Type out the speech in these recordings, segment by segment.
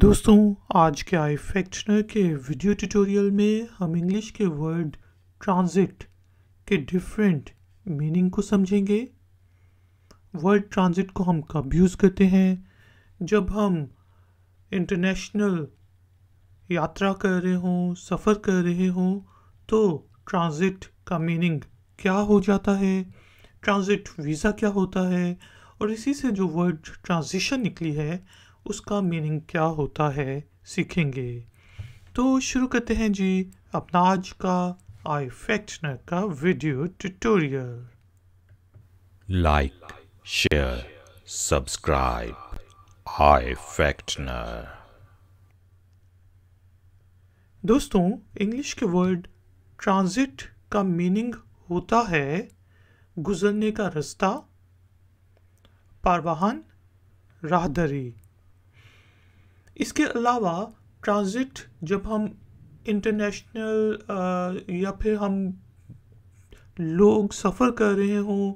दोस्तों आज के आई फैक्शनर के वीडियो ट्यूटोरियल में हम इंग्लिश के वर्ड ट्रांजिट के डिफरेंट मीनिंग को समझेंगे वर्ड ट्रांजिट को हम कब यूज़ करते हैं जब हम इंटरनेशनल यात्रा कर रहे हों सफ़र कर रहे हों तो ट्रांजिट का मीनिंग क्या हो जाता है ट्रांजिट वीज़ा क्या होता है और इसी से जो वर्ड ट्रांजिशन निकली है उसका मीनिंग क्या होता है सीखेंगे तो शुरू करते हैं जी अपना आज का आई फैक्टनर का video tutorial like share subscribe आई फैक्टनर दोस्तों इंग्लिश के वर्ड ट्रांजिट का मीनिंग होता है गुजरने का रास्ता पारवाहन राहदरी इसके अलावा ट्रांज़िट जब हम इंटरनेशनल या फिर हम लोग सफ़र कर रहे हों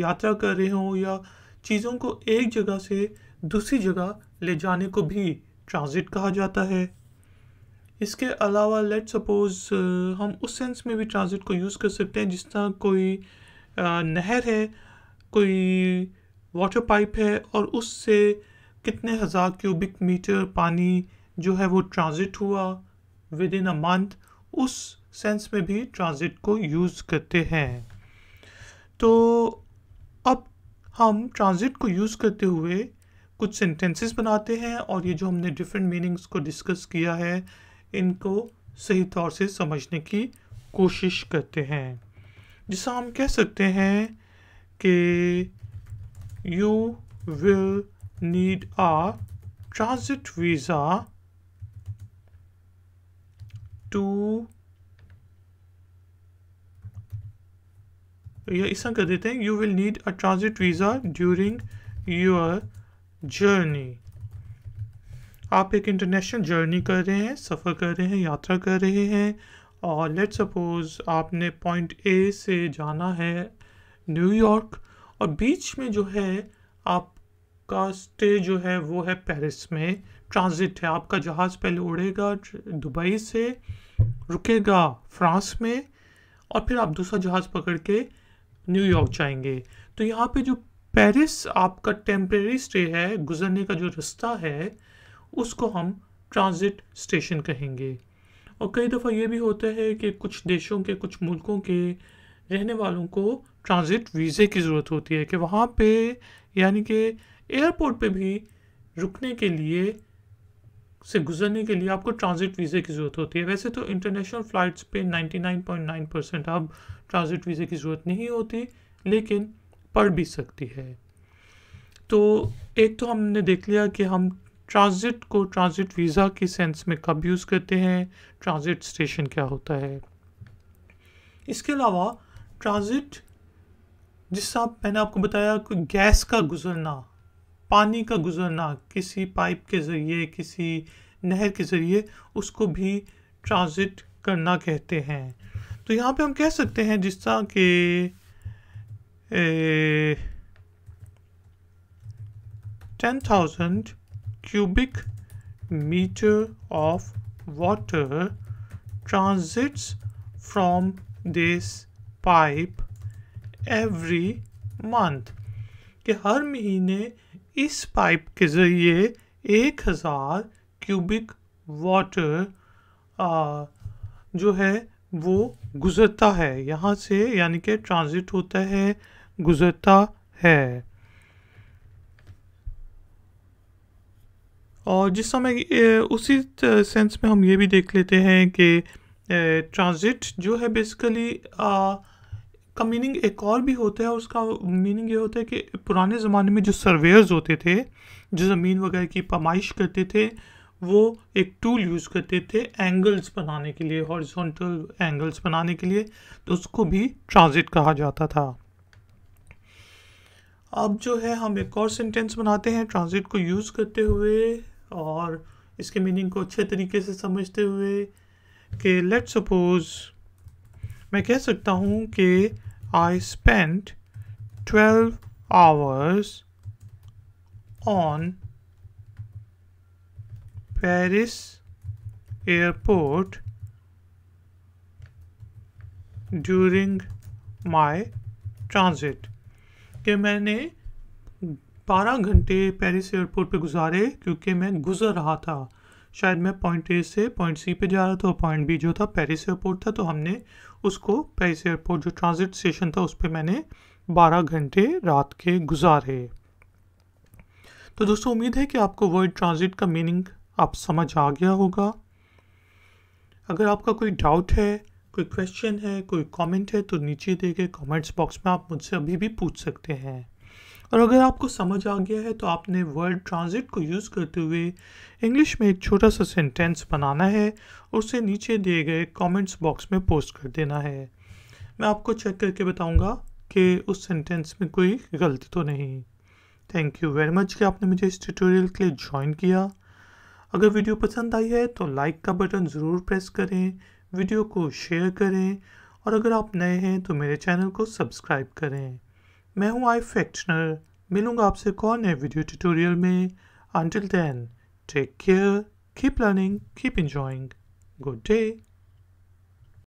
यात्रा कर रहे हों या चीज़ों को एक जगह से दूसरी जगह ले जाने को भी ट्रांज़िट कहा जाता है इसके अलावा लेट सपोज़ हम उस सेंस में भी ट्रांज़िट को यूज़ कर सकते हैं जिस तरह कोई नहर है कोई वाटर पाइप है और उससे कितने हज़ार क्यूबिक मीटर पानी जो है वो ट्रांज़िट हुआ विद इन अ मंथ उस सेंस में भी ट्रांज़िट को यूज़ करते हैं तो अब हम ट्रांज़िट को यूज़ करते हुए कुछ सेंटेंसेस बनाते हैं और ये जो हमने डिफरेंट मीनिंग्स को डिस्कस किया है इनको सही तौर से समझने की कोशिश करते हैं जिससे हम कह सकते हैं कि you will need a transit visa to या इस तरह कर देते हैं you will need a transit visa during your journey आप एक इंटरनेशनल जर्नी कर रहे हैं सफ़र कर रहे हैं यात्रा कर रहे हैं और लेट सपोज़ आपने पॉइंट ए से जाना है न्यूयॉर्क और बीच में जो है आप आपका स्टे जो है वो है पेरिस में ट्रांजिट है आपका जहाज़ पहले उड़ेगा दुबई से रुकेगा फ्रांस में और फिर आप दूसरा जहाज़ पकड़ के न्यूयॉर्क जाएंगे तो यहाँ पे जो पेरिस आपका टेम्प्रेरी स्टे है गुजरने का जो रास्ता है उसको हम ट्रांजिट स्टेशन कहेंगे और कई दफ़ा ये भी होता है कि कुछ देशों के कुछ मुल्कों के रहने वालों को ट्रांज़िट वीज़े की ज़रूरत होती है कि वहाँ पे यानी कि एयरपोर्ट पे भी रुकने के लिए से गुजरने के लिए आपको ट्रांजिट वीज़े की ज़रूरत होती है वैसे तो इंटरनेशनल फ़्लाइट्स पे 99.9 परसेंट अब ट्रांजिट वीज़े की ज़रूरत नहीं होती लेकिन पड़ भी सकती है तो एक तो हमने देख लिया कि हम ट्रांजिट को ट्रांजिट वीज़ा के सेंस में कब यूज़ करते हैं ट्रांजिट स्टेशन क्या होता है इसके अलावा ट्रांजिट जिस मैंने आपको बताया कि गैस का गुजरना पानी का गुजरना किसी पाइप के ज़रिए किसी नहर के ज़रिए उसको भी ट्रांजिट करना कहते हैं तो यहाँ पे हम कह सकते हैं जिस तरह के ten thousand cubic metre of water transits from this pipe every month कि हर महीने इस पाइप के ज़रिए एक हज़ार क्यूबिक वाटर जो है वो गुज़रता है यहाँ से यानी कि ट्रांज़िट होता है गुज़रता है और जिस समय उसी सेंस में हम ये भी देख लेते हैं कि ट्रांज़िट जो है बेसिकली का मीनिंग एक और भी होता है उसका मीनिंग ये होता है कि पुराने ज़माने में जो सर्वेयर्स होते थे जो ज़मीन वगैरह की पमाइश करते थे वो एक टूल यूज़ करते थे एंगल्स बनाने के लिए हॉरिजॉन्टल एंगल्स बनाने के लिए तो उसको भी ट्रांजिट कहा जाता था अब जो है हम एक और सेंटेंस बनाते हैं ट्रांजिट को यूज़ करते हुए और इसके मीनिंग को अच्छे तरीके से समझते हुए कि लेट सपोज़ मैं कह सकता हूँ कि I spent 12 hours on Paris airport during my transit कि मैंने 12 घंटे पेरिस एयरपोर्ट पे गुजारे क्योंकि मैं गुज़र रहा था शायद मैं पॉइंट ए से पॉइंट सी पे जा रहा था और पॉइंट बी जो था पेरिस एयरपोर्ट था तो हमने उसको पेरिस एयरपोर्ट जो ट्रांजिट स्टेशन था उस पर मैंने बारह घंटे रात के गुजारे तो दोस्तों उम्मीद है कि आपको वर्ड ट्रांजिट का मीनिंग आप समझ आ गया होगा अगर आपका कोई डाउट है कोई क्वेश्चन है कोई कमेंट है तो नीचे दे के कमेंट्स बॉक्स में आप मुझसे अभी भी पूछ सकते हैं और अगर आपको समझ आ गया है तो आपने वर्ड ट्रांजिट को यूज़ करते हुए इंग्लिश में एक छोटा सा सेंटेंस बनाना है और उसे नीचे दिए गए कमेंट्स बॉक्स में पोस्ट कर देना है मैं आपको चेक करके बताऊंगा कि उस सेंटेंस में कोई गलती तो नहीं थैंक यू वेरी मच कि आपने मुझे इस ट्यूटोरियल के लिए ज्वाइन किया अगर वीडियो पसंद आई है तो लाइक का बटन ज़रूर प्रेस करें वीडियो को शेयर करें और अगर आप नए हैं तो मेरे चैनल को सब्सक्राइब करें मैं हूं आई फैक्टनर मिलूंगा आपसे कौन है वीडियो ट्यूटोरियल में until then take care keep learning keep enjoying good day